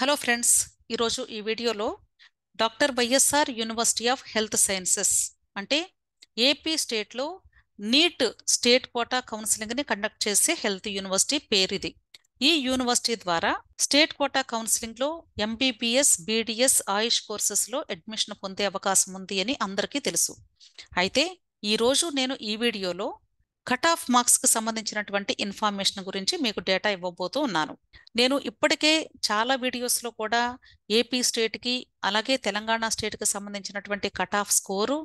hello friends ఈరోజు ఈ వీడియోలో doctor YSR university of health sciences అంటే ఏపీ స్టేట్లో నీట్ స్టేట్ కోటా కౌన్సిలింగ్ని కండక్ట్ చేసే హెల్త్ యూనివర్సిటీ పేరు ఇది ఈ యూనివర్సిటీ ద్వారా స్టేట్ కోటా కౌన్సిలింగ్లో ఎంబీబీఎస్ బీడీఎస్ ఆయుష్ కోర్సెస్లో అడ్మిషన్ పొందే అవకాశం ఉంది అని అందరికీ తెలుసు అయితే ఈరోజు నేను ఈ వీడియోలో కట్ ఆఫ్ మార్క్స్కి సంబంధించినటువంటి ఇన్ఫర్మేషన్ గురించి మీకు డేటా ఇవ్వబోతూ ఉన్నాను నేను ఇప్పటికే చాలా వీడియోస్లో కూడా ఏపీ స్టేట్కి అలాగే తెలంగాణ స్టేట్కి సంబంధించినటువంటి cut off score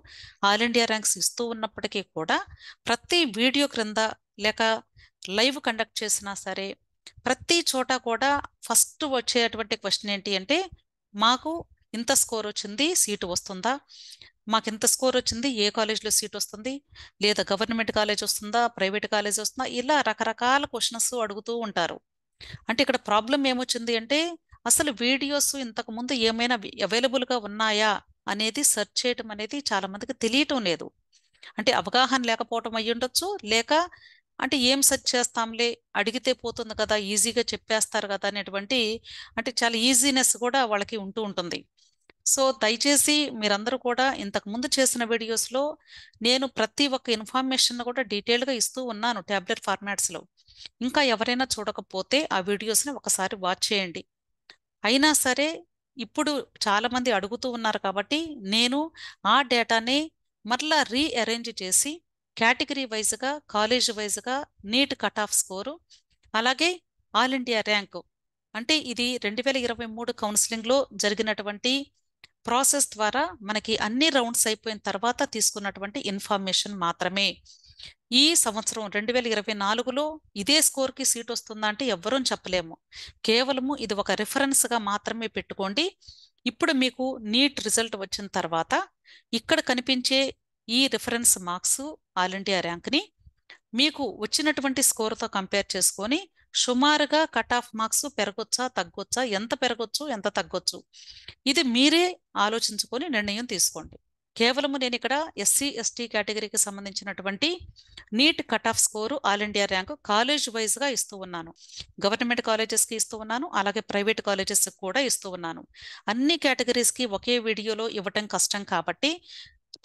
all India ranks ఇస్తూ ఉన్నప్పటికీ కూడా ప్రతి వీడియో క్రింద లేక లైవ్ కండక్ట్ చేసినా సరే ప్రతి చోట కూడా ఫస్ట్ వచ్చేటువంటి క్వశ్చన్ ఏంటి అంటే మాకు ఇంత స్కోర్ వచ్చింది సీటు వస్తుందా మాకు ఇంత స్కోర్ వచ్చింది ఏ కాలేజ్లో సీట్ వస్తుంది లేదా గవర్నమెంట్ కాలేజ్ వస్తుందా ప్రైవేట్ కాలేజ్ వస్తుందా ఇలా రకరకాల క్వశ్చన్స్ అడుగుతూ ఉంటారు అంటే ఇక్కడ ప్రాబ్లం ఏమొచ్చింది అంటే అసలు వీడియోస్ ఇంతకుముందు ఏమైనా అవైలబుల్గా ఉన్నాయా అనేది సెర్చ్ చేయటం అనేది చాలామందికి తెలియటం లేదు అంటే అవగాహన లేకపోవటం అయ్యి ఉండొచ్చు లేక అంటే ఏం సెర్చ్ చేస్తాంలే అడిగితే పోతుంది కదా ఈజీగా చెప్పేస్తారు కదా అనేటువంటి అంటే చాలా ఈజీనెస్ కూడా వాళ్ళకి ఉంటూ ఉంటుంది సో దయచేసి మీరందరూ కూడా ఇంతకు ముందు చేసిన వీడియోస్లో నేను ప్రతి ఒక్క ఇన్ఫర్మేషన్ కూడా డీటెయిల్గా ఇస్తూ ఉన్నాను ట్యాబ్లెట్ ఫార్మాట్స్లో ఇంకా ఎవరైనా చూడకపోతే ఆ వీడియోస్ని ఒకసారి వాచ్ చేయండి అయినా సరే ఇప్పుడు చాలామంది అడుగుతూ ఉన్నారు కాబట్టి నేను ఆ డేటాని మరలా రీఅరేంజ్ చేసి కేటగిరీ వైజ్గా కాలేజ్ వైజ్గా నీట్ కట్ ఆఫ్ స్కోరు అలాగే ఆల్ ఇండియా ర్యాంకు అంటే ఇది రెండు వేల ఇరవై మూడు కౌన్సిలింగ్లో జరిగినటువంటి ప్రాసెస్ ద్వారా మనకి అన్ని రౌండ్స్ అయిపోయిన తర్వాత తీసుకున్నటువంటి ఇన్ఫర్మేషన్ మాత్రమే ఈ సంవత్సరం రెండు వేల ఇరవై నాలుగులో ఇదే స్కోర్కి సీట్ వస్తుందా అంటే ఎవ్వరూ చెప్పలేము కేవలము ఇది ఒక రిఫరెన్స్గా మాత్రమే పెట్టుకోండి ఇప్పుడు మీకు నీట్ రిజల్ట్ వచ్చిన తర్వాత ఇక్కడ కనిపించే ఈ రిఫరెన్స్ మార్క్స్ ఆల్ ఇండియా ర్యాంక్ని మీకు వచ్చినటువంటి స్కోర్తో కంపేర్ చేసుకొని సుమారుగా కట్ ఆఫ్ మార్క్స్ పెరగొచ్చా తగ్గొచ్చా ఎంత పెరగొచ్చు ఎంత తగ్గొచ్చు ఇది మీరే ఆలోచించుకొని నిర్ణయం తీసుకోండి కేవలము నేను ఇక్కడ ఎస్సీ ఎస్టీ కేటగిరీకి సంబంధించినటువంటి NEET cut off score all India rank college వైజ్గా ఇస్తూ ఉన్నాను గవర్నమెంట్ కాలేజెస్కి ఇస్తూ ఉన్నాను అలాగే ప్రైవేట్ కాలేజెస్కి కూడా ఇస్తూ ఉన్నాను అన్ని కేటగిరీస్కి ఒకే వీడియోలో ఇవ్వటం కష్టం కాబట్టి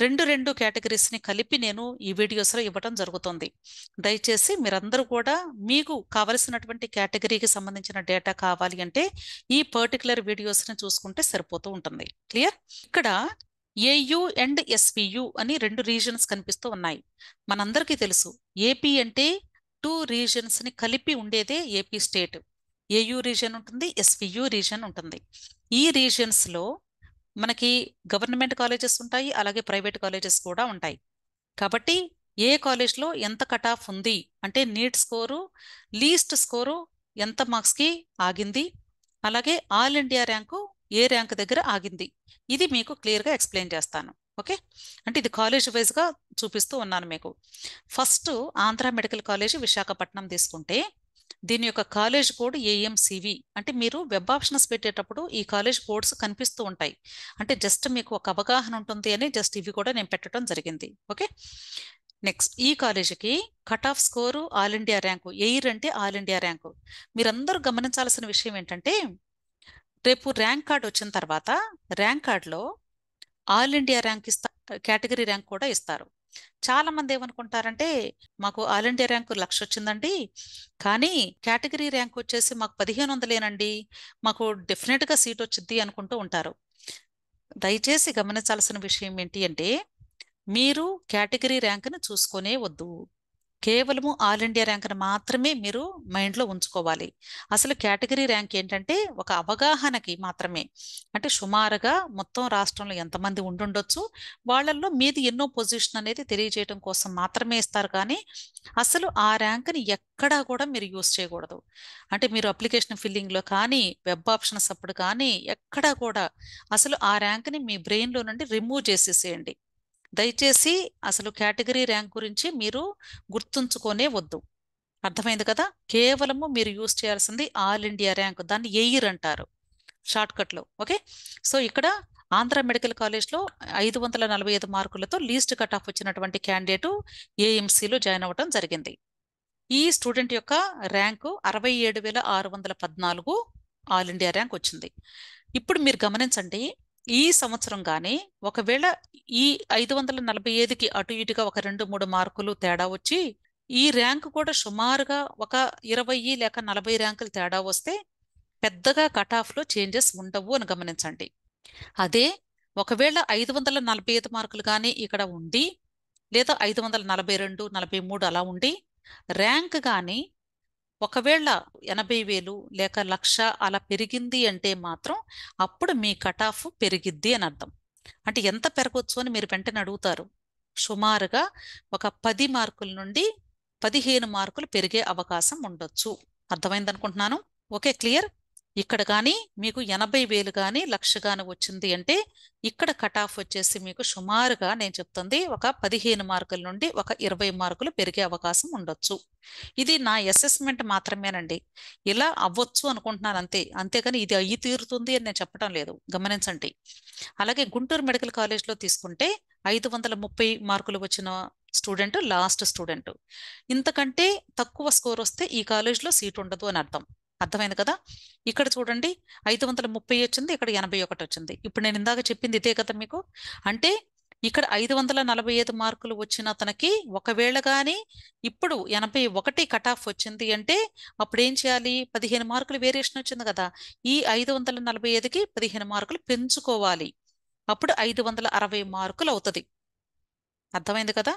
రెండు రెండు కేటగిరీస్ని కలిపి నేను ఈ వీడియోస్లో ఇవ్వటం జరుగుతుంది దయచేసి మీరందరూ కూడా మీకు కావలసినటువంటి కేటగిరీకి సంబంధించిన డేటా కావాలి అంటే ఈ పర్టికులర్ వీడియోస్ని చూసుకుంటే సరిపోతూ ఉంటుంది క్లియర్ ఇక్కడ ఏయు అండ్ ఎస్వియు అని రెండు రీజన్స్ కనిపిస్తూ ఉన్నాయి మనందరికీ తెలుసు ఏపీ అంటే టూ రీజన్స్ని కలిపి ఉండేదే ఏపీ స్టేట్ ఏయు రీజన్ ఉంటుంది ఎస్వియు రీజన్ ఉంటుంది ఈ రీజన్స్లో మనకి గవర్నమెంట్ కాలేజెస్ ఉంటాయి అలాగే ప్రైవేట్ కాలేజెస్ కూడా ఉంటాయి కాబట్టి ఏ కాలేజ్లో ఎంత కట్ ఆఫ్ ఉంది అంటే నీట్ స్కోరు లీస్ట్ స్కోరు ఎంత మార్క్స్కి ఆగింది అలాగే ఆల్ ఇండియా ర్యాంకు ఏ ర్యాంక్ దగ్గర ఆగింది ఇది మీకు క్లియర్గా ఎక్స్ప్లెయిన్ చేస్తాను ఓకే అంటే ఇది కాలేజ్ వైజ్గా చూపిస్తూ ఉన్నాను మీకు first Andhra medical college Visakhapatnam తీసుకుంటే దీని యొక్క కాలేజ్ కోడ్ ఏఎంసివి అంటే మీరు వెబ్ ఆప్షన్స్ పెట్టేటప్పుడు ఈ కాలేజ్ కోడ్స్ కనిపిస్తూ ఉంటాయి అంటే జస్ట్ మీకు ఒక అవగాహన ఉంటుంది అని జస్ట్ ఇవి కూడా నేను పెట్టడం జరిగింది ఓకే నెక్స్ట్ ఈ కాలేజీకి cut off score all India rank AIR అంటే ఆల్ ఇండియా ర్యాంకు మీరందరూ గమనించాల్సిన విషయం ఏంటంటే రేపు ర్యాంక్ కార్డ్ వచ్చిన తర్వాత ర్యాంక్ కార్డులో ఆల్ ఇండియా ర్యాంక్ ఇస్తా కేటగిరీ ర్యాంక్ కూడా ఇస్తారు చాలా మంది ఏమనుకుంటారంటే మాకు ఆల్ ఇండియా ర్యాంకు లక్ష వచ్చిందండి కానీ కేటగిరీ ర్యాంక్ వచ్చేసి మాకు పదిహేను వందలేనండి మాకు గా సీట్ వచ్చింది అనుకుంటూ ఉంటారు దయచేసి గమనించాల్సిన విషయం ఏంటి అంటే మీరు కేటగిరీ ర్యాంక్ని చూసుకునే వద్దు కేవలము ఆల్ ఇండియా ర్యాంక్ను మాత్రమే మీరు మైండ్లో ఉంచుకోవాలి అసలు కేటగిరీ ర్యాంక్ ఏంటంటే ఒక అవగాహనకి మాత్రమే అంటే సుమారుగా మొత్తం రాష్ట్రంలో ఎంతమంది ఉండుండొచ్చు వాళ్ళల్లో మీది ఎన్నో పొజిషన్ అనేది తెలియజేయడం కోసం మాత్రమే ఇస్తారు కానీ అసలు ఆ ర్యాంక్ని ఎక్కడా కూడా మీరు యూజ్ చేయకూడదు అంటే మీరు అప్లికేషన్ ఫిల్లింగ్లో కానీ వెబ్ ఆప్షన్స్ అప్పుడు కానీ ఎక్కడా కూడా అసలు ఆ ర్యాంక్ని మీ బ్రెయిన్లో నుండి రిమూవ్ చేసేసేయండి దయచేసి అసలు కేటగిరీ ర్యాంక్ గురించి మీరు గుర్తుంచుకోనే వద్దు అర్థమైంది కదా కేవలము మీరు యూజ్ చేయాల్సింది ఆల్ ఇండియా ర్యాంక్ దాన్ని ఎయిర్ అంటారు షార్ట్కట్లో ఓకే సో ఇక్కడ ఆంధ్ర మెడికల్ కాలేజ్లో ఐదు వందల నలభై ఐదు మార్కులతో లీస్ట్ కట్ ఆఫ్ వచ్చినటువంటి క్యాండిడేటు ఏఎంసీలో జాయిన్ అవ్వడం జరిగింది ఈ స్టూడెంట్ యొక్క ర్యాంకు అరవై ఏడు వేల ఆరు వందల పద్నాలుగు ఆల్ ఇండియా ర్యాంక్ వచ్చింది ఇప్పుడు మీరు గమనించండి ఈ సంవత్సరం కానీ ఒకవేళ ఈ ఐదు వందల నలభై ఐదుకి అటు ఇటుగా ఒక రెండు మూడు మార్కులు తేడా వచ్చి ఈ ర్యాంక్ కూడా సుమారుగా ఒక ఇరవై లేక నలభై ర్యాంకులు తేడా వస్తే పెద్దగా కట్ ఆఫ్లో చేంజెస్ ఉండవు అని గమనించండి అదే ఒకవేళ ఐదు వందల నలభై ఐదు మార్కులు కానీ ఇక్కడ ఉండి లేదా ఐదు వందల నలభై రెండు నలభై మూడు అలా ఉండి ర్యాంక్ కానీ ఒకవేళ ఎనభై వేలు లేక లక్ష అలా పెరిగింది అంటే మాత్రం అప్పుడు మీ కట్ ఆఫ్ పెరిగిద్ది అని అర్థం అంటే ఎంత పెరగవచ్చు అని మీరు వెంటనే అడుగుతారు సుమారుగా ఒక పది మార్కుల నుండి పదిహేను మార్కులు పెరిగే అవకాశం ఉండొచ్చు అర్థమైంది అనుకుంటున్నాను ఓకే క్లియర్ ఇక్కడ కానీ మీకు ఎనభై వేలు కానీ లక్ష కానీ వచ్చింది అంటే ఇక్కడ కట్ ఆఫ్ వచ్చేసి మీకు సుమారుగా నేను చెప్తుంది ఒక పదిహేను మార్కుల నుండి ఒక ఇరవై మార్కులు పెరిగే అవకాశం ఉండొచ్చు ఇది నా అసెస్మెంట్ మాత్రమేనండి ఇలా అవ్వచ్చు అనుకుంటున్నాను అంతే అంతేగాని ఇది అయ్యి తీరుతుంది అని నేను చెప్పడం లేదు గమనించండి అలాగే గుంటూరు మెడికల్ కాలేజ్లో తీసుకుంటే ఐదు వందల ముప్పై మార్కులు వచ్చిన స్టూడెంట్ లాస్ట్ స్టూడెంట్ ఇంతకంటే తక్కువ స్కోర్ వస్తే ఈ కాలేజ్లో సీట్ ఉండదు అని అర్థం అర్థమైంది కదా ఇక్కడ చూడండి ఐదు వందల ముప్పై వచ్చింది ఇక్కడ ఎనభై ఒకటి వచ్చింది ఇప్పుడు నేను ఇందాక చెప్పింది ఇదే కదా మీకు అంటే ఇక్కడ ఐదు వందల నలభై ఐదు మార్కులు వచ్చిన అతనికి ఒకవేళ కానీ ఇప్పుడు ఎనభై ఒకటి కట్ ఆఫ్ వచ్చింది అంటే అప్పుడు ఏం చేయాలి పదిహేను మార్కులు వేరియేషన్ వచ్చింది కదా ఈ ఐదు వందల నలభై ఐదుకి పదిహేను మార్కులు పెంచుకోవాలి అప్పుడు ఐదు వందల అరవై మార్కులు అవుతుంది అర్థమైంది కదా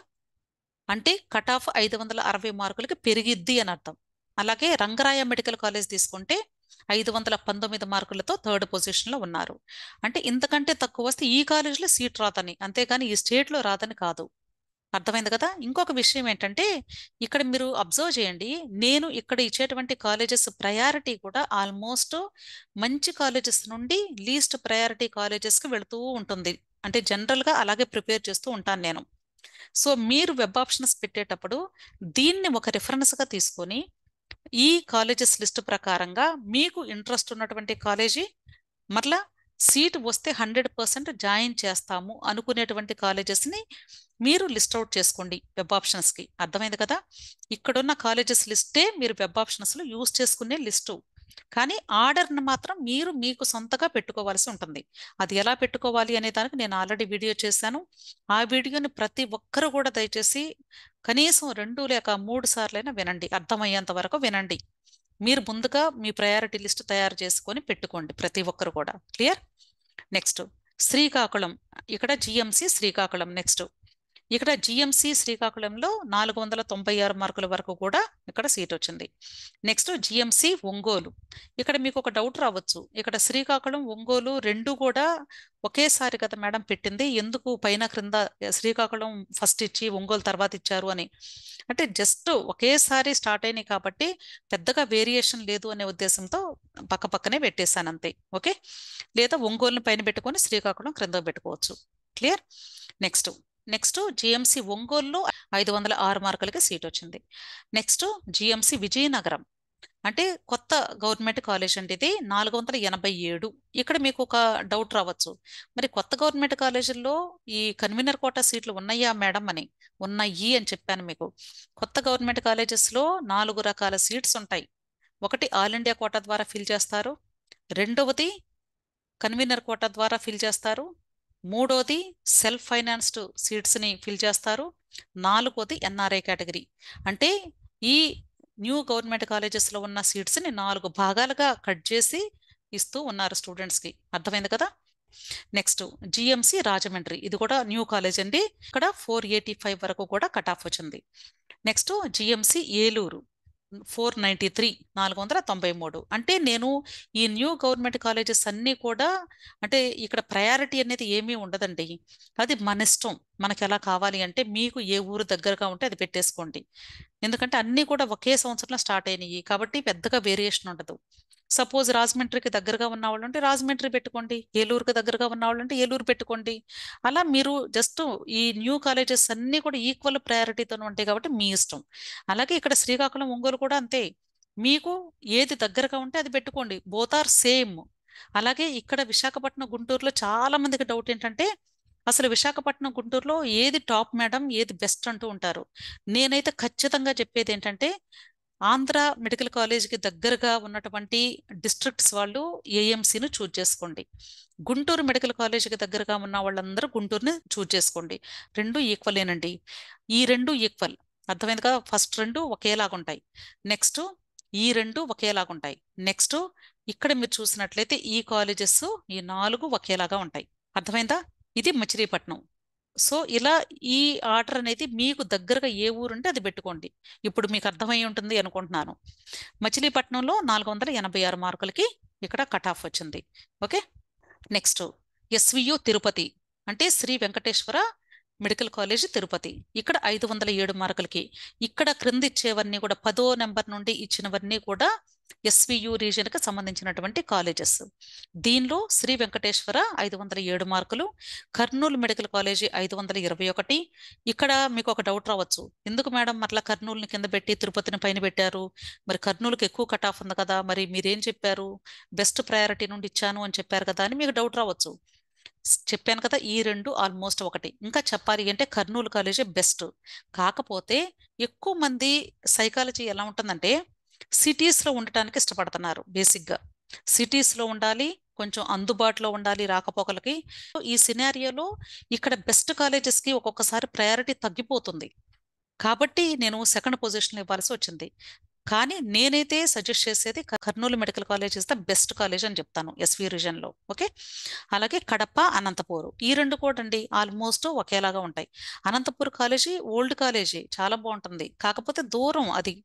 అంటే కట్ ఆఫ్ ఐదు వందల అరవై మార్కులకి పెరిగిద్ది అని అర్థం అలాగే రంగరాయ మెడికల్ కాలేజ్ తీసుకుంటే ఐదు వందల పంతొమ్మిది మార్కులతో థర్డ్ పొజిషన్లో ఉన్నారు అంటే ఇంతకంటే తక్కువ వస్తే ఈ కాలేజీలో సీట్ రాదని అంతేగాని ఈ స్టేట్లో రాదని కాదు అర్థమైంది కదా ఇంకొక విషయం ఏంటంటే ఇక్కడ మీరు అబ్జర్వ్ చేయండి నేను ఇక్కడ ఇచ్చేటువంటి కాలేజెస్ ప్రయారిటీ కూడా ఆల్మోస్ట్ మంచి కాలేజెస్ నుండి లీస్ట్ ప్రయారిటీ కాలేజెస్కి వెళుతూ ఉంటుంది అంటే జనరల్గా అలాగే ప్రిపేర్ చేస్తూ ఉంటాను నేను సో మీరు వెబ్ ఆప్షన్స్ పెట్టేటప్పుడు దీన్ని ఒక రిఫరెన్స్గా తీసుకొని ఈ కాలేజెస్ లిస్ట్ ప్రకారంగా మీకు ఇంట్రెస్ట్ ఉన్నటువంటి కాలేజీ మరలా సీట్ వస్తే హండ్రెడ్ పర్సెంట్ జాయిన్ చేస్తాము అనుకునేటువంటి కాలేజెస్ని మీరు లిస్ట్ అవుట్ చేసుకోండి వెబ్ ఆప్షన్స్కి అర్థమైంది కదా ఇక్కడున్న కాలేజెస్ లిస్టే మీరు వెబ్ ఆప్షన్స్లో యూజ్ చేసుకునే లిస్టు కానీ ఆర్డర్ని మాత్రం మీరు మీకు సొంతగా పెట్టుకోవాల్సి ఉంటుంది అది ఎలా పెట్టుకోవాలి అనే దానికి నేను ఆల్రెడీ వీడియో చేశాను ఆ వీడియోని ప్రతి ఒక్కరు కూడా దయచేసి కనీసం రెండు లేక మూడు సార్లైనా వినండి అర్థమయ్యేంత వరకు వినండి మీరు ముందుగా మీ ప్రయారిటీ లిస్ట్ తయారు చేసుకొని పెట్టుకోండి ప్రతి ఒక్కరు కూడా క్లియర్ నెక్స్ట్ శ్రీకాకుళం ఇక్కడ జిఎంసి శ్రీకాకుళం నెక్స్ట్ ఇక్కడ జిఎంసి శ్రీకాకుళంలో నాలుగు వందల తొంభై ఆరు మార్కుల వరకు కూడా ఇక్కడ సీట్ వచ్చింది నెక్స్ట్ జిఎంసి ఒంగోలు ఇక్కడ మీకు ఒక డౌట్ రావచ్చు ఇక్కడ శ్రీకాకుళం ఒంగోలు రెండు కూడా ఒకేసారి కదా మేడం పెట్టింది ఎందుకు పైన క్రింద శ్రీకాకుళం ఫస్ట్ ఇచ్చి ఒంగోలు తర్వాత ఇచ్చారు అని అంటే జస్ట్ ఒకేసారి స్టార్ట్ అయినాయి కాబట్టి పెద్దగా వేరియేషన్ లేదు అనే ఉద్దేశంతో పక్క పక్కనే పెట్టేశాను అంతే ఓకే లేదా ఒంగోలుని పైన పెట్టుకొని శ్రీకాకుళం క్రింద పెట్టుకోవచ్చు క్లియర్ నెక్స్ట్ నెక్స్ట్ జిఎంసి ఒంగోలులో ఐదు వందల ఆరు మార్కులకి సీట్ వచ్చింది నెక్స్ట్ జిఎంసి విజయనగరం అంటే కొత్త గవర్నమెంట్ కాలేజ్ అండి ఇది నాలుగు వందల ఎనభై ఏడు ఇక్కడ మీకు ఒక డౌట్ రావచ్చు మరి కొత్త గవర్నమెంట్ కాలేజీల్లో ఈ కన్వీనర్ కోటా సీట్లు ఉన్నాయా మేడం అని ఉన్నాయి అని చెప్పాను మీకు కొత్త గవర్నమెంట్ కాలేజెస్లో నాలుగు రకాల సీట్స్ ఉంటాయి ఒకటి ఆల్ ఇండియా కోటా ద్వారా ఫిల్ చేస్తారు రెండవది కన్వీనర్ కోటా ద్వారా ఫిల్ చేస్తారు మూడోది సెల్ఫ్ ఫైనాన్స్డ్ సీట్స్ని ఫిల్ చేస్తారు నాలుగోది ఎన్ఆర్ఐ కేటగిరీ అంటే ఈ న్యూ గవర్నమెంట్ కాలేజెస్లో ఉన్న సీట్స్ని నాలుగు భాగాలుగా కట్ చేసి ఇస్తూ ఉన్నారు స్టూడెంట్స్కి అర్థమైంది కదా నెక్స్ట్ జిఎంసి రాజమండ్రి ఇది కూడా న్యూ కాలేజ్ అండి ఇక్కడ ఫోర్ ఎయిటీ ఫైవ్ వరకు కూడా కట్ ఆఫ్ వచ్చింది next GMC Eluru four ninety three నాలుగు వందల తొంభై మూడు అంటే నేను ఈ న్యూ గవర్నమెంట్ కాలేజెస్ అన్నీ కూడా అంటే ఇక్కడ ప్రయారిటీ అనేది ఏమీ ఉండదండి అది మన ఇష్టం మనకి ఎలా కావాలి అంటే మీకు ఏ ఊరు దగ్గరగా ఉంటే అది పెట్టేసుకోండి ఎందుకంటే అన్నీ కూడా ఒకే సంవత్సరంలో స్టార్ట్ అయినాయి కాబట్టి పెద్దగా వేరియేషన్ ఉండదు సపోజ్ రాజమండ్రికి దగ్గరగా ఉన్న వాళ్ళు ఉంటే రాజమండ్రి పెట్టుకోండి ఏలూరుకి దగ్గరగా ఉన్న వాళ్ళు ఉంటే ఏలూరు పెట్టుకోండి అలా మీరు జస్ట్ ఈ న్యూ కాలేజెస్ అన్నీ కూడా ఈక్వల్ ప్రయారిటీతో ఉంటాయి కాబట్టి మీ ఇష్టం అలాగే ఇక్కడ శ్రీకాకుళం ఒంగోలు కూడా అంతే మీకు ఏది దగ్గరగా ఉంటే అది పెట్టుకోండి బోత్ ఆర్ సేమ్ అలాగే ఇక్కడ విశాఖపట్నం గుంటూరులో చాలా మందికి డౌట్ ఏంటంటే అసలు విశాఖపట్నం గుంటూరులో ఏది టాప్ మేడం ఏది బెస్ట్ అంటూ ఉంటారు నేనైతే ఖచ్చితంగా చెప్పేది ఏంటంటే ఆంధ్ర మెడికల్ కాలేజ్కి దగ్గరగా ఉన్నటువంటి డిస్ట్రిక్ట్స్ వాళ్ళు ఏఎంసీని చూజ్ చేసుకోండి గుంటూరు మెడికల్ కాలేజీకి దగ్గరగా ఉన్న వాళ్ళందరూ గుంటూరుని చూజ్ చేసుకోండి రెండు ఈక్వలేనండి ఈ రెండు ఈక్వల్ అర్థమైందిగా ఫస్ట్ రెండు ఒకేలాగుంటాయి నెక్స్ట్ ఈ రెండు ఒకేలాగుంటాయి నెక్స్ట్ ఇక్కడ మీరు చూసినట్లయితే ఈ కాలేజెస్ ఈ నాలుగు ఒకేలాగా ఉంటాయి అర్థమైందా ఇది మచిలీపట్నం సో ఇలా ఈ ఆర్డర్ అనేది మీకు దగ్గరగా ఏ ఊరు ఉంటే అది పెట్టుకోండి ఇప్పుడు మీకు అర్థమై ఉంటుంది అనుకుంటున్నాను మచిలీపట్నంలో నాలుగు వందల ఎనభై ఆరు మార్కులకి ఇక్కడ కట్ ఆఫ్ వచ్చింది ఓకే నెక్స్ట్ ఎస్వియు తిరుపతి అంటే శ్రీ వెంకటేశ్వర మెడికల్ కాలేజ్ తిరుపతి ఇక్కడ ఐదు వందల ఏడు మార్కులకి ఇక్కడ క్రింద ఇచ్చేవన్నీ కూడా పదో నెంబర్ నుండి ఇచ్చినవన్నీ కూడా ఎస్వియు రీజియన్కి సంబంధించినటువంటి కాలేజెస్ దీనిలో శ్రీ వెంకటేశ్వర ఐదు వందల ఏడు మార్కులు కర్నూలు మెడికల్ కాలేజీ ఐదు వందల ఇరవై ఒకటి ఇక్కడ మీకు ఒక డౌట్ రావచ్చు ఎందుకు మేడం మరలా కర్నూలుని కింద పెట్టి తిరుపతిని పైన పెట్టారు మరి కర్నూలుకి ఎక్కువ కట్ ఆఫ్ ఉంది కదా మరి మీరేం చెప్పారు బెస్ట్ ప్రయారిటీ నుండి ఇచ్చాను అని చెప్పారు కదా అని మీకు డౌట్ రావచ్చు చెప్పాను కదా ఈ రెండు ఆల్మోస్ట్ ఒకటి ఇంకా చెప్పాలి అంటే కర్నూలు కాలేజీ బెస్ట్ కాకపోతే ఎక్కువ మంది సైకాలజీ ఎలా ఉంటుందంటే సిటీస్లో ఉండటానికి ఇష్టపడుతున్నారు బేసిక్గా సిటీస్లో ఉండాలి కొంచెం అందుబాటులో ఉండాలి రాకపోకలకి ఈ సినారియోలో ఇక్కడ బెస్ట్ కాలేజెస్కి ఒక్కొక్కసారి ప్రయారిటీ తగ్గిపోతుంది కాబట్టి నేను సెకండ్ పొజిషన్ ఇవ్వాల్సి వచ్చింది కానీ నేనైతే సజెస్ట్ చేసేది Kurnool medical college is the best college అని చెప్తాను ఎస్వి రిజన్లో ఓకే అలాగే కడప అనంతపూర్ ఈ రెండు కూడా అండి ఆల్మోస్ట్ ఒకేలాగా ఉంటాయి అనంతపూర్ కాలేజీ ఓల్డ్ కాలేజీ చాలా బాగుంటుంది కాకపోతే దూరం అది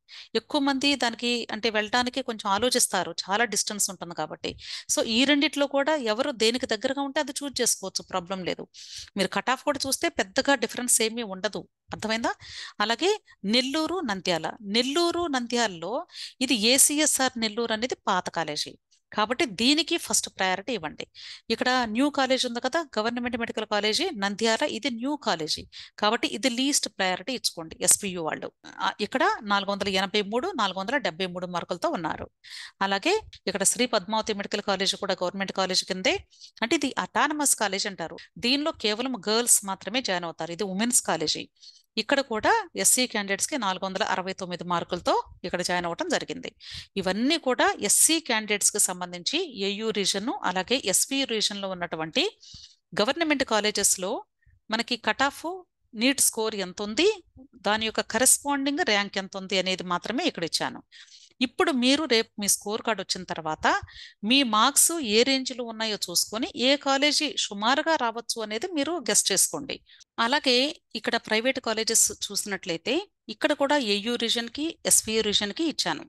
ఎక్కువ మంది దానికి అంటే వెళ్ళడానికి కొంచెం ఆలోచిస్తారు చాలా డిస్టెన్స్ ఉంటుంది కాబట్టి సో ఈ రెండిట్లో కూడా ఎవరు దేనికి దగ్గరగా ఉంటే అది చూజ్ చేసుకోవచ్చు ప్రాబ్లం లేదు మీరు కట్ ఆఫ్ కూడా చూస్తే పెద్దగా డిఫరెన్స్ ఏమీ ఉండదు అర్థమైందా అలాగే నెల్లూరు నంద్యాల నెల్లూరు నంద్యాల నెల్లూరులో ఇది ఏసీఎస్ఆర్ నెల్లూరు అనేది పాత కాలేజీ కాబట్టి దీనికి ఫస్ట్ ప్రయారిటీ ఇవ్వండి ఇక్కడ న్యూ కాలేజ్ ఉంది కదా గవర్నమెంట్ మెడికల్ కాలేజీ నంద్యాల ఇది న్యూ కాలేజీ కాబట్టి ఇది లీస్ట్ ప్రయారిటీ ఇచ్చుకోండి ఎస్పీయు వాళ్ళు ఇక్కడ నాలుగు వందల ఎనభై మూడు నాలుగు వందల డెబ్బై మూడు మార్కులతో ఉన్నారు అలాగే ఇక్కడ శ్రీ పద్మావతి మెడికల్ కాలేజీ కూడా గవర్నమెంట్ కాలేజ్ కిందే అంటే ఇది అటానమస్ కాలేజ్ అంటారు దీనిలో కేవలం గర్ల్స్ మాత్రమే జాయిన్ అవుతారు ఇది ఉమెన్స్ కాలేజీ ఇక్కడ కూడా ఎస్సీ క్యాండిడేట్స్కి నాలుగు వందల అరవై తొమ్మిది మార్కులతో ఇక్కడ జాయిన్ అవ్వడం జరిగింది ఇవన్నీ కూడా ఎస్సీ క్యాండిడేట్స్కి సంబంధించి ఏయూ రీజన్ అలాగే ఎస్పీ రీజన్లో ఉన్నటువంటి గవర్నమెంట్ కాలేజెస్లో మనకి కట్ ఆఫ్ నీట్ స్కోర్ ఎంత ఉంది దాని యొక్క కరెస్పాండింగ్ ర్యాంక్ ఎంత ఉంది అనేది మాత్రమే ఇక్కడ ఇచ్చాను ఇప్పుడు మీరు రేపు మీ స్కోర్ కార్డ్ వచ్చిన తర్వాత మీ మార్క్స్ ఏ రేంజ్లో ఉన్నాయో చూసుకొని ఏ కాలేజీ సుమారుగా రావచ్చు అనేది మీరు గెస్ట్ చేసుకోండి అలాగే ఇక్కడ ప్రైవేట్ కాలేజెస్ చూసినట్లయితే ఇక్కడ కూడా ఏయూ రీజన్కి ఎస్వియూ రీజన్కి ఇచ్చాను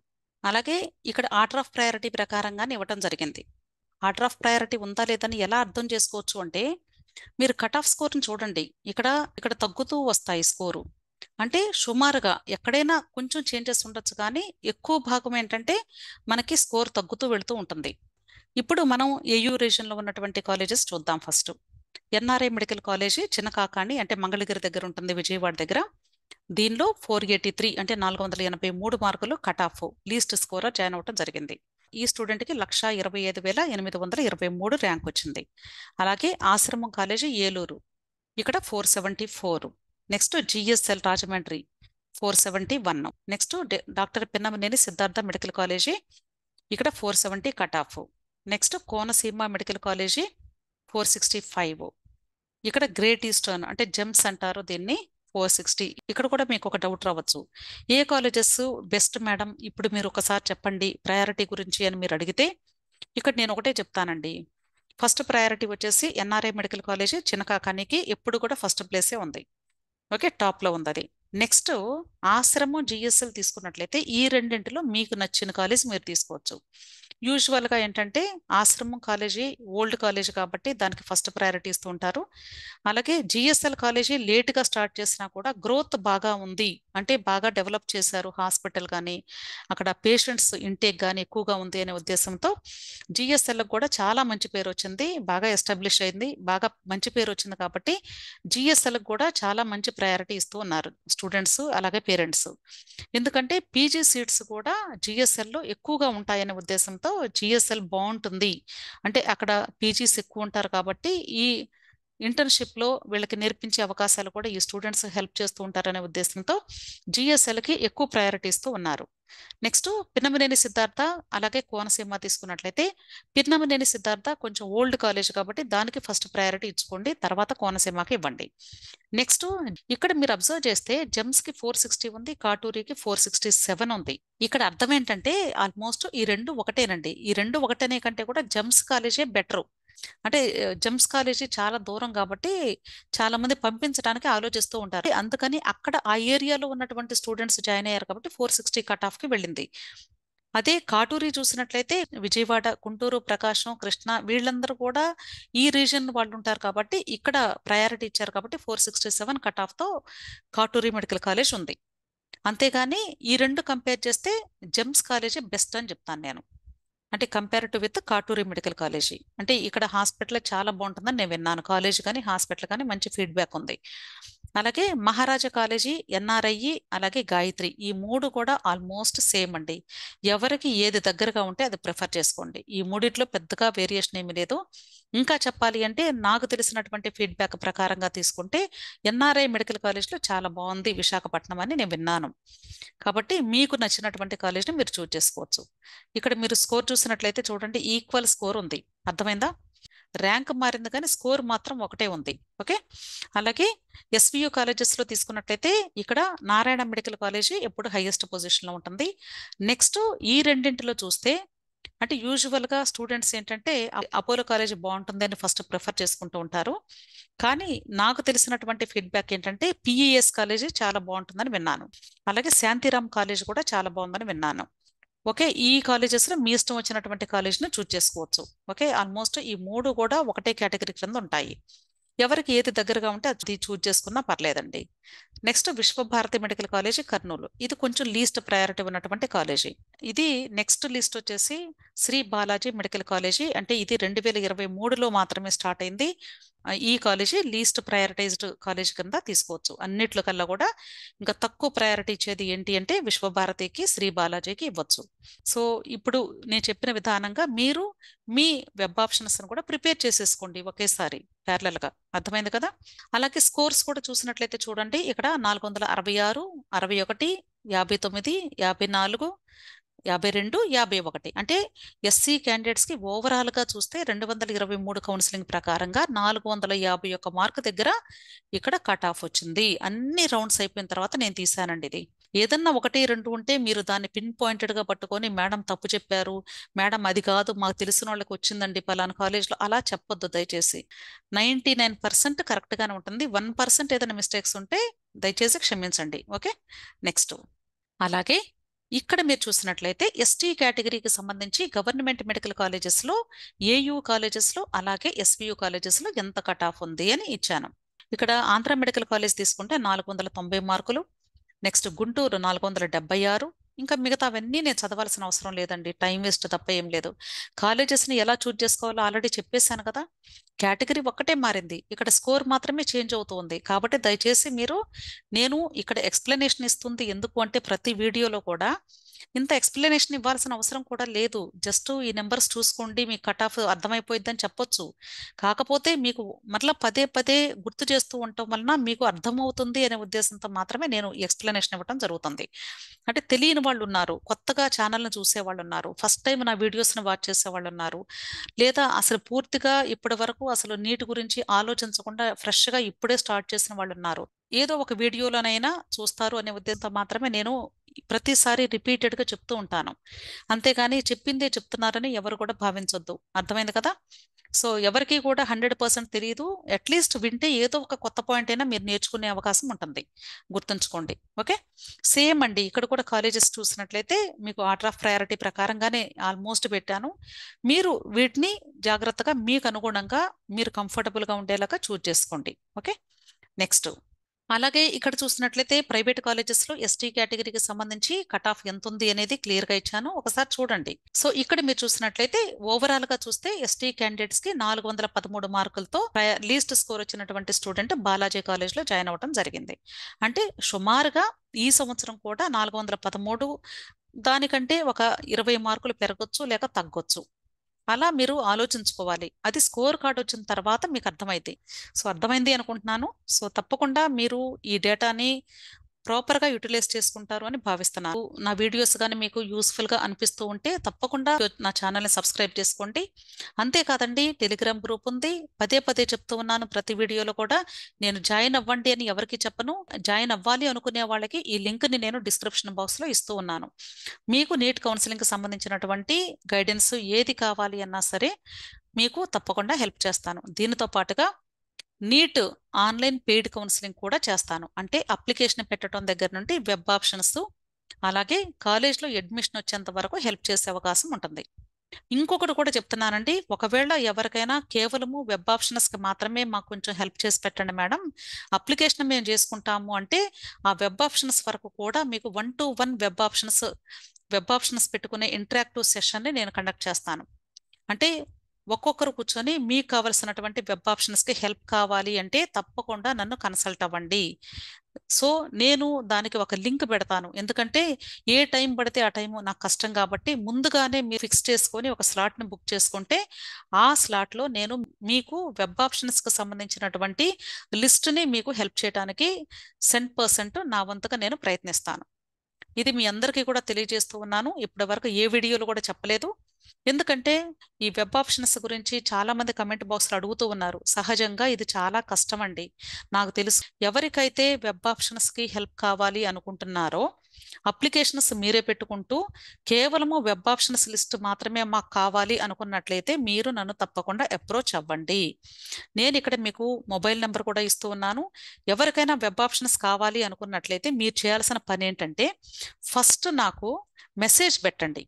అలాగే ఇక్కడ ఆర్డర్ ఆఫ్ ప్రయారిటీ ప్రకారంగానే ఇవ్వటం జరిగింది ఆర్డర్ ఆఫ్ ప్రయారిటీ ఉందా లేదని ఎలా అర్థం చేసుకోవచ్చు అంటే మీరు కట్ ఆఫ్ స్కోర్ని చూడండి ఇక్కడ ఇక్కడ తగ్గుతూ వస్తాయి స్కోరు అంటే సుమారుగా ఎక్కడైనా కొంచెం చేంజెస్ ఉండొచ్చు కానీ ఎక్కువ భాగం ఏంటంటే మనకి స్కోర్ తగ్గుతూ వెళుతూ ఉంటుంది ఇప్పుడు మనం ఏయూ రీజన్లో ఉన్నటువంటి కాలేజెస్ చూద్దాం ఫస్ట్ ఎన్ఆర్ఐ మెడికల్ కాలేజీ చిన్న కాకాణి అంటే మంగళగిరి దగ్గర ఉంటుంది విజయవాడ దగ్గర దీనిలో ఫోర్ ఎయిటీ త్రీ అంటే నాలుగు వందల ఎనభై మూడు మార్కులు cut off least score join అవ్వడం జరిగింది ఈ స్టూడెంట్కి లక్ష ఇరవై ఐదు వేల ఎనిమిది వందల ఇరవై మూడు ర్యాంక్ వచ్చింది అలాగే ఆశ్రమం కాలేజీ ఏలూరు ఇక్కడ four seventy four next GSL Rajahmundry four seventy one next doctor Pinnamaneni Siddhartha medical college ఇక్కడ four seventy cut off next Konaseema medical college four sixty five ఇక్కడ గ్రేట్ ఈస్టర్న్ అంటే జెమ్స్ అంటారు దీన్ని ఫోర్ సిక్స్టీ ఇక్కడ కూడా మీకు ఒక డౌట్ రావచ్చు ఏ కాలేజెస్ బెస్ట్ మేడం ఇప్పుడు మీరు ఒకసారి చెప్పండి ప్రయారిటీ గురించి అని మీరు అడిగితే ఇక్కడ నేను ఒకటే చెప్తానండి ఫస్ట్ ప్రయారిటీ వచ్చేసి ఎన్ఆర్ఐ మెడికల్ కాలేజీ చిన్నకాకానికి ఎప్పుడు కూడా ఫస్ట్ ప్లేసే ఉంది ఓకే టాప్లో ఉంది అది నెక్స్ట్ ఆశ్రమం జిఎస్ఎల్ తీసుకున్నట్లయితే ఈ రెండింటిలో మీకు నచ్చిన కాలేజ్ మీరు తీసుకోవచ్చు యూజువల్గా ఏంటంటే ఆశ్రమం కాలేజీ ఓల్డ్ కాలేజీ కాబట్టి దానికి ఫస్ట్ ప్రయారిటీ ఇస్తూ ఉంటారు అలాగే జిఎస్ఎల్ కాలేజీ లేట్గా స్టార్ట్ చేసినా కూడా గ్రోత్ బాగా ఉంది అంటే బాగా డెవలప్ చేశారు హాస్పిటల్ కానీ అక్కడ పేషెంట్స్ ఇంటేక్ కానీ ఎక్కువగా ఉంది అనే ఉద్దేశంతో జిఎస్ఎల్ కూడా చాలా మంచి పేరు వచ్చింది బాగా ఎస్టాబ్లిష్ అయింది బాగా మంచి పేరు వచ్చింది కాబట్టి జిఎస్ఎల్ కూడా చాలా మంచి ప్రయారిటీ ఇస్తూ ఉన్నారు స్టూడెంట్స్ అలాగే పేరెంట్స్ ఎందుకంటే పీజీ సీట్స్ కూడా జిఎస్ఎల్లో ఎక్కువగా ఉంటాయనే ఉద్దేశంతో జిఎస్ఎల్ బాగుంటుంది అంటే అక్కడ పీజీస్ ఎక్కువ ఉంటారు కాబట్టి ఈ ఇంటర్న్షిప్లో వీళ్ళకి నేర్పించే అవకాశాలు కూడా ఈ స్టూడెంట్స్ హెల్ప్ చేస్తూ ఉంటారనే ఉద్దేశంతో జిఎస్ఎల్కి ఎక్కువ ప్రయారిటీ ఇస్తూ ఉన్నారు నెక్స్ట్ పిన్నమనేని సిద్ధార్థ అలాగే కోనసీమ తీసుకున్నట్లయితే పిన్నమనేని సిద్ధార్థ కొంచెం ఓల్డ్ కాలేజ్ కాబట్టి దానికి ఫస్ట్ ప్రయారిటీ ఇచ్చుకోండి తర్వాత కోనసీమకి ఇవ్వండి నెక్స్ట్ ఇక్కడ మీరు అబ్జర్వ్ చేస్తే జెమ్స్ కి ఫోర్ సిక్స్టీ ఉంది కాటూరికి ఫోర్ సిక్స్టీ సెవెన్ ఉంది ఇక్కడ అర్థం ఏంటంటే ఆల్మోస్ట్ ఈ రెండు ఒకటేనండి ఈ రెండు ఒకటేనే కంటే కూడా జెమ్స్ కాలేజే బెటరు అంటే జెమ్స్ కాలేజీ చాలా దూరం కాబట్టి చాలా మంది పంపించడానికి ఆలోచిస్తూ ఉంటారు అందుకని అక్కడ ఆ ఏరియాలో ఉన్నటువంటి స్టూడెంట్స్ జాయిన్ అయ్యారు కాబట్టి ఫోర్ సిక్స్టీ కట్ కి వెళ్ళింది అదే కాటూరి చూసినట్లయితే విజయవాడ గుంటూరు ప్రకాశం కృష్ణ వీళ్ళందరూ కూడా ఈ రీజన్ వాళ్ళు ఉంటారు కాబట్టి ఇక్కడ ప్రయారిటీ ఇచ్చారు కాబట్టి ఫోర్ సిక్స్టీ సెవెన్ కట్ ఆఫ్తో కాటూరి మెడికల్ కాలేజ్ ఉంది అంతేగాని ఈ రెండు కంపేర్ చేస్తే జెమ్స్ కాలేజీ బెస్ట్ అని చెప్తాను నేను అంటే to with Katuri medical college అంటే ఇక్కడ హాస్పిటల్ చాలా బాగుంటుందని నేను విన్నాను కాలేజ్ కానీ హాస్పిటల్ కానీ మంచి ఫీడ్బ్యాక్ ఉంది అలాగే మహారాజా కాలేజీ ఎన్ఆర్ఐ అలాగే గాయత్రి ఈ మూడు కూడా ఆల్మోస్ట్ సేమ్ అండి ఎవరికి ఏది దగ్గరగా ఉంటే అది ప్రిఫర్ చేసుకోండి ఈ మూడిట్లో పెద్దగా వేరియేషన్ ఏమీ లేదు ఇంకా చెప్పాలి అంటే నాకు తెలిసినటువంటి ఫీడ్బ్యాక్ ప్రకారంగా తీసుకుంటే ఎన్ఆర్ఐ మెడికల్ కాలేజ్లో చాలా బాగుంది విశాఖపట్నం అని నేను విన్నాను కాబట్టి మీకు నచ్చినటువంటి కాలేజ్ని మీరు చూజ్ చేసుకోవచ్చు ఇక్కడ మీరు స్కోర్ చూసినట్లయితే చూడండి ఈక్వల్ స్కోర్ ఉంది అర్థమైందా ర్యాంక్ మారింది కానీ స్కోర్ మాత్రం ఒకటే ఉంది ఓకే అలాగే ఎస్వియు కాలేజెస్లో తీసుకున్నట్లయితే ఇక్కడ నారాయణ మెడికల్ కాలేజీ ఎప్పుడు హైయెస్ట్ పొజిషన్లో ఉంటుంది నెక్స్ట్ ఈ రెండింటిలో చూస్తే అంటే యూజువల్గా స్టూడెంట్స్ ఏంటంటే అపోలో కాలేజీ బాగుంటుంది అని ఫస్ట్ ప్రిఫర్ చేసుకుంటూ ఉంటారు కానీ నాకు తెలిసినటువంటి ఫీడ్బ్యాక్ ఏంటంటే పిఈఎస్ కాలేజీ చాలా బాగుంటుందని విన్నాను అలాగే శాంతిరామ్ కాలేజ్ కూడా చాలా బాగుందని విన్నాను ఓకే ఈ కాలేజెస్లో మీ ఇష్టం వచ్చినటువంటి కాలేజ్ను చూజ్ చేసుకోవచ్చు ఓకే ఆల్మోస్ట్ ఈ మూడు కూడా ఒకటే కేటగిరీ క్రింద ఉంటాయి ఎవరికి ఏది దగ్గరగా ఉంటే అది చూజ్ చేసుకున్నా పర్లేదండి next Visvabharati medical college Kurnool ఇది కొంచెం లీస్ట్ ప్రయారిటీ ఉన్నటువంటి కాలేజీ ఇది నెక్స్ట్ లీస్ట్ వచ్చేసి శ్రీ బాలాజీ మెడికల్ కాలేజీ అంటే ఇది రెండు వేల ఇరవై మూడులో మాత్రమే స్టార్ట్ అయింది ఈ కాలేజీ లీస్ట్ ప్రయారిటైజ్డ్ కాలేజ్ కింద తీసుకోవచ్చు అన్నిట్లకల్లా కూడా ఇంకా తక్కువ ప్రయారిటీ ఇచ్చేది ఏంటి అంటే విశ్వభారతికి శ్రీ బాలాజీకి ఇవ్వచ్చు సో ఇప్పుడు నేను చెప్పిన విధానంగా మీరు మీ వెబ్ ఆప్షన్స్ని కూడా ప్రిపేర్ చేసేసుకోండి ఒకేసారి ప్యారలల్గా అర్థమైంది కదా అలాగే స్కోర్స్ కూడా చూసినట్లయితే చూడండి ఇక్కడ నాలుగు వందల అరవై ఆరు అరవై ఒకటి యాభై తొమ్మిది యాభై నాలుగు యాభై రెండు యాభై ఒకటి అంటే ఎస్సీ క్యాండిడేట్స్కి ఓవరాల్గా చూస్తే రెండు వందల ఇరవై మూడు కౌన్సిలింగ్ ప్రకారంగా నాలుగు వందల యాభై ఒక మార్క్ దగ్గర ఇక్కడ కట్ ఆఫ్ వచ్చింది అన్ని రౌండ్స్ అయిపోయిన తర్వాత నేను తీశానండి ఇది ఏదన్నా ఒకటి రెండు ఉంటే మీరు దాన్ని పిన్ పాయింటెడ్గా పట్టుకొని మేడం తప్పు చెప్పారు మేడం అది కాదు మాకు తెలిసిన వాళ్ళకి వచ్చిందండి పలానా కాలేజ్లో అలా చెప్పొద్దు దయచేసి నైంటీ నైన్ పర్సెంట్ కరెక్ట్గానే ఉంటుంది వన్ పర్సెంట్ ఏదైనా మిస్టేక్స్ ఉంటే దయచేసి క్షమించండి ఓకే నెక్స్ట్ అలాగే ఇక్కడ మీరు చూసినట్లయితే ఎస్టీ కేటగిరీకి సంబంధించి గవర్నమెంట్ మెడికల్ కాలేజెస్లో ఏయూ కాలేజెస్లో అలాగే ఎస్వియు కాలేజెస్లో ఎంత కట్ ఆఫ్ ఉంది అని ఇచ్చాను ఇక్కడ ఆంధ్ర మెడికల్ కాలేజ్ తీసుకుంటే నాలుగు వందల తొంభై మార్కులు నెక్స్ట్ గుంటూరు నాలుగు వందల డెబ్బై ఆరు ఇంకా మిగతావన్నీ నేను చదవాల్సిన అవసరం లేదండి టైం వేస్ట్ తప్ప ఏం లేదు కాలేజెస్ని ఎలా చూజ్ చేసుకోవాలో ఆల్రెడీ చెప్పేశాను కదా కేటగిరీ ఒక్కటే మారింది ఇక్కడ స్కోర్ మాత్రమే చేంజ్ అవుతుంది కాబట్టి దయచేసి మీరు నేను ఇక్కడ ఎక్స్ప్లెనేషన్ ఇస్తుంది ఎందుకు అంటే ప్రతి వీడియోలో కూడా ఇంత ఎక్స్ప్లెనేషన్ ఇవ్వాల్సిన అవసరం కూడా లేదు జస్ట్ ఈ నెంబర్స్ చూసుకోండి మీ కట్ ఆఫ్ అర్థమైపోయిద్దని చెప్పొచ్చు కాకపోతే మీకు మరలా పదే పదే గుర్తు చేస్తూ ఉండటం వలన మీకు అర్థమవుతుంది అనే ఉద్దేశంతో మాత్రమే నేను ఎక్స్ప్లెనేషన్ ఇవ్వడం జరుగుతుంది అంటే తెలియని వాళ్ళు ఉన్నారు కొత్తగా ఛానల్ని చూసే వాళ్ళు ఉన్నారు ఫస్ట్ టైం నా వీడియోస్ని వాచ్ చేసే వాళ్ళు ఉన్నారు లేదా అసలు పూర్తిగా ఇప్పటి వరకు అసలు నీటి గురించి ఆలోచించకుండా ఫ్రెష్గా ఇప్పుడే స్టార్ట్ చేసిన వాళ్ళు ఉన్నారు ఏదో ఒక వీడియోలోనైనా చూస్తారు అనే ఉద్దేశంతో మాత్రమే నేను ప్రతిసారి రిపీటెడ్గా చెప్తూ ఉంటాను అంతేగాని చెప్పిందే చెప్తున్నారని ఎవరు కూడా భావించొద్దు అర్థమైంది కదా సో ఎవరికి కూడా హండ్రెడ్ పర్సెంట్ తెలియదు అట్లీస్ట్ వింటే ఏదో ఒక కొత్త పాయింట్ అయినా మీరు నేర్చుకునే అవకాశం ఉంటుంది గుర్తుంచుకోండి ఓకే సేమ్ అండి ఇక్కడ కూడా కాలేజెస్ చూసినట్లయితే మీకు ఆర్డర్ ఆఫ్ ప్రయారిటీ ప్రకారంగానే ఆల్మోస్ట్ పెట్టాను మీరు వీటిని జాగ్రత్తగా మీకు అనుగుణంగా మీరు కంఫర్టబుల్గా ఉండేలాగా చూజ్ చేసుకోండి ఓకే నెక్స్ట్ అలాగే ఇక్కడ చూసినట్లయితే ప్రైవేట్ కాలేజెస్ లో ఎస్టీ కేటగిరీకి సంబంధించి కట్ ఆఫ్ ఎంత ఉంది అనేది క్లియర్ గా ఇచ్చాను ఒకసారి చూడండి సో ఇక్కడ మీరు చూసినట్లయితే ఓవరాల్ గా చూస్తే ఎస్టీ క్యాండిడేట్స్ కి నాలుగు వందల పదమూడు మార్కులతో లీస్ట్ స్కోర్ వచ్చినటువంటి స్టూడెంట్ బాలాజీ కాలేజ్ లో జాయిన్ అవ్వడం జరిగింది అంటే సుమారుగా ఈ సంవత్సరం కూడా నాలుగు వందల పదమూడు దానికంటే ఒక ఇరవై మార్కులు పెరగొచ్చు లేక తగ్గొచ్చు అలా మీరు ఆలోచించుకోవాలి అది స్కోర్ కార్డ్ వచ్చిన తర్వాత మీకు అర్థమైంది సో అర్థమైంది అనుకుంటున్నాను సో తప్పకుండా మీరు ఈ డేటాని ప్రాపర్గా యూటిలైజ్ చేసుకుంటారు అని భావిస్తున్నాను నా వీడియోస్ కానీ మీకు యూస్ఫుల్గా అనిపిస్తూ ఉంటే తప్పకుండా నా ఛానల్ని సబ్స్క్రైబ్ చేసుకోండి అంతేకాదండి టెలిగ్రామ్ గ్రూప్ ఉంది పదే పదే చెప్తూ ఉన్నాను ప్రతి వీడియోలో కూడా నేను జాయిన్ అవ్వండి అని ఎవరికి చెప్పను జాయిన్ అవ్వాలి అనుకునే వాళ్ళకి ఈ లింక్ని నేను డిస్క్రిప్షన్ బాక్స్లో ఇస్తూ ఉన్నాను మీకు నీట్ కౌన్సిలింగ్కి సంబంధించినటువంటి గైడెన్స్ ఏది కావాలి అన్నా సరే మీకు తప్పకుండా హెల్ప్ చేస్తాను దీనితో పాటుగా నీట్ ఆన్లైన్ పెయిడ్ కౌన్సిలింగ్ కూడా చేస్తాను అంటే అప్లికేషన్ పెట్టడం దగ్గర నుండి వెబ్ ఆప్షన్స్ అలాగే కాలేజ్లో అడ్మిషన్ వచ్చేంత వరకు హెల్ప్ చేసే అవకాశం ఉంటుంది ఇంకొకటి కూడా చెప్తున్నానండి ఒకవేళ ఎవరికైనా కేవలము వెబ్ ఆప్షన్స్కి మాత్రమే మాకు కొంచెం హెల్ప్ చేసి పెట్టండి మేడం అప్లికేషన్ మేము చేసుకుంటాము అంటే ఆ వెబ్ ఆప్షన్స్ వరకు కూడా మీకు one to one web options web options పెట్టుకునే ఇంటరాక్టివ్ సెషన్ని నేను కండక్ట్ చేస్తాను అంటే ఒక్కొక్కరు కూర్చొని మీకు కావలసినటువంటి వెబ్ ఆప్షన్స్కి హెల్ప్ కావాలి అంటే తప్పకుండా నన్ను కన్సల్ట్ అవ్వండి సో నేను దానికి ఒక లింక్ పెడతాను ఎందుకంటే ఏ టైం పడితే ఆ టైం నాకు కష్టం కాబట్టి ముందుగానే మీరు ఫిక్స్ చేసుకొని ఒక స్లాట్ని బుక్ చేసుకుంటే ఆ స్లాట్లో నేను మీకు వెబ్ ఆప్షన్స్కి సంబంధించినటువంటి లిస్ట్ని మీకు హెల్ప్ చేయడానికి సెంట్ పర్సెంట్ నా వంతుగా నేను ప్రయత్నిస్తాను ఇది మీ అందరికీ కూడా తెలియజేస్తూ ఉన్నాను ఇప్పటి వరకు ఏ వీడియోలు కూడా చెప్పలేదు ఎందుకంటే ఈ వెబ్ ఆప్షన్స్ గురించి చాలా మంది కమెంట్ బాక్స్లు అడుగుతూ ఉన్నారు సహజంగా ఇది చాలా కష్టం అండి నాకు తెలుసు ఎవరికైతే వెబ్ ఆప్షన్స్కి హెల్ప్ కావాలి అనుకుంటున్నారో అప్లికేషన్స్ మీరే పెట్టుకుంటూ కేవలము వెబ్ ఆప్షన్స్ లిస్ట్ మాత్రమే మాకు కావాలి అనుకున్నట్లయితే మీరు నన్ను తప్పకుండా అప్రోచ్ అవ్వండి నేను ఇక్కడ మీకు మొబైల్ నెంబర్ కూడా ఇస్తూ ఉన్నాను ఎవరికైనా వెబ్ ఆప్షన్స్ కావాలి అనుకున్నట్లయితే మీరు చేయాల్సిన పని ఏంటంటే ఫస్ట్ నాకు మెసేజ్ పెట్టండి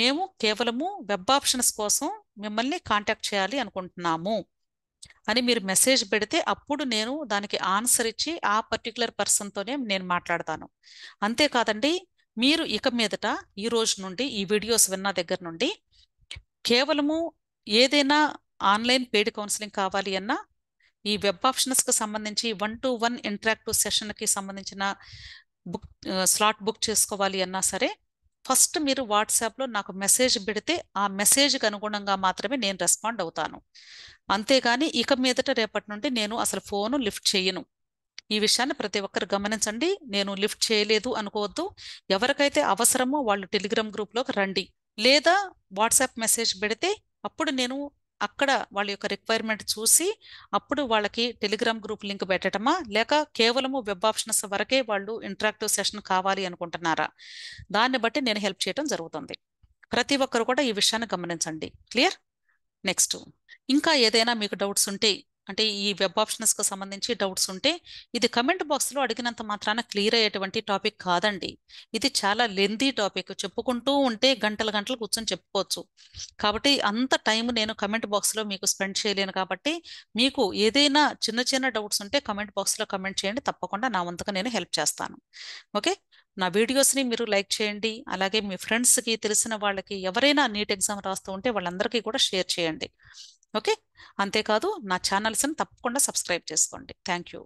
మేము కేవలము వెబ్ ఆప్షన్స్ కోసం మిమ్మల్ని కాంటాక్ట్ చేయాలి అనుకుంటున్నాము అని మీరు మెసేజ్ పెడితే అప్పుడు నేను దానికి ఆన్సర్ ఇచ్చి ఆ పర్టికులర్ పర్సన్తోనే నేను మాట్లాడతాను అంతేకాదండి మీరు ఇక మీదట ఈ రోజు నుండి ఈ వీడియోస్ విన్న దగ్గర నుండి కేవలము ఏదైనా ఆన్లైన్ పెయిడ్ కౌన్సిలింగ్ కావాలి అన్నా ఈ వెబ్ ఆప్షన్స్కి సంబంధించి వన్ టు వన్ ఇంటరాక్టివ్ సెషన్కి సంబంధించిన బుక్ స్లాట్ బుక్ చేసుకోవాలి అన్నా సరే ఫస్ట్ మీరు వాట్సాప్లో నాకు మెసేజ్ పెడితే ఆ మెసేజ్కి అనుగుణంగా మాత్రమే నేను రెస్పాండ్ అవుతాను అంతేగాని ఇక మీదట రేపటి నుండి నేను అసలు ఫోను లిఫ్ట్ చేయను ఈ విషయాన్ని ప్రతి ఒక్కరు గమనించండి నేను లిఫ్ట్ చేయలేదు అనుకోవద్దు ఎవరికైతే అవసరమో వాళ్ళు టెలిగ్రామ్ గ్రూప్లోకి రండి లేదా వాట్సాప్ మెసేజ్ పెడితే అప్పుడు నేను అక్కడ వాళ్ళ యొక్క రిక్వైర్మెంట్ చూసి అప్పుడు వాళ్ళకి టెలిగ్రామ్ గ్రూప్ లింక్ పెట్టడమా లేక కేవలము వెబ్ ఆప్షన్స్ వరకే వాళ్ళు ఇంటరాక్టివ్ సెషన్ కావాలి అనుకుంటున్నారా దాన్ని బట్టి నేను హెల్ప్ చేయడం జరుగుతుంది ప్రతి ఒక్కరు కూడా ఈ విషయాన్ని గమనించండి క్లియర్ నెక్స్ట్ ఇంకా ఏదైనా మీకు డౌట్స్ ఉంటే అంటే ఈ వెబ్ ఆప్షన్స్కి సంబంధించి డౌట్స్ ఉంటే ఇది కమెంట్ బాక్స్లో అడిగినంత మాత్రాన క్లియర్ అయ్యేటువంటి టాపిక్ కాదండి ఇది చాలా లెందీ టాపిక్ చెప్పుకుంటూ ఉంటే గంటల గంటలు కూర్చొని చెప్పుకోవచ్చు కాబట్టి అంత టైం నేను కమెంట్ బాక్స్లో మీకు స్పెండ్ చేయలేను కాబట్టి మీకు ఏదైనా చిన్న చిన్న డౌట్స్ ఉంటే కమెంట్ బాక్స్లో కమెంట్ చేయండి తప్పకుండా నా వంతుగా నేను హెల్ప్ చేస్తాను ఓకే నా వీడియోస్ని మీరు లైక్ చేయండి అలాగే మీ ఫ్రెండ్స్కి తెలిసిన వాళ్ళకి ఎవరైనా నీట్ ఎగ్జామ్ రాస్తూ ఉంటే వాళ్ళందరికీ కూడా షేర్ చేయండి ఓకే అంతేకాదు నా ఛానల్స్ని తప్పకుండా సబ్స్క్రైబ్ చేసుకోండి థ్యాంక్ యూ